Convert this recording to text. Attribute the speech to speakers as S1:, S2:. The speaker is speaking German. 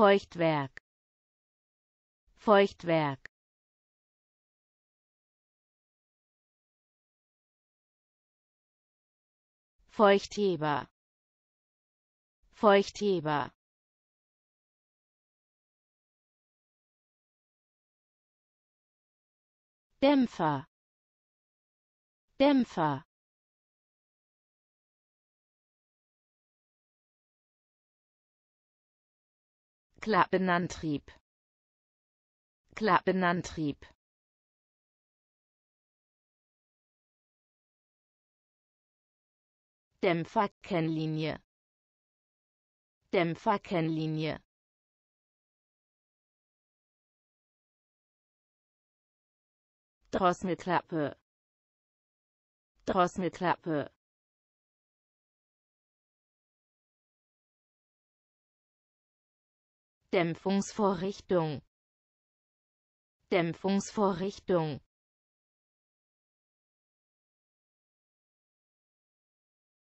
S1: Feuchtwerk Feuchtwerk Feuchtheber Feuchtheber Dämpfer Dämpfer Klappenantrieb Klappenantrieb Dämpferkennlinie Dämpferkennlinie Drosselklappe Drosselklappe Dämpfungsvorrichtung Dämpfungsvorrichtung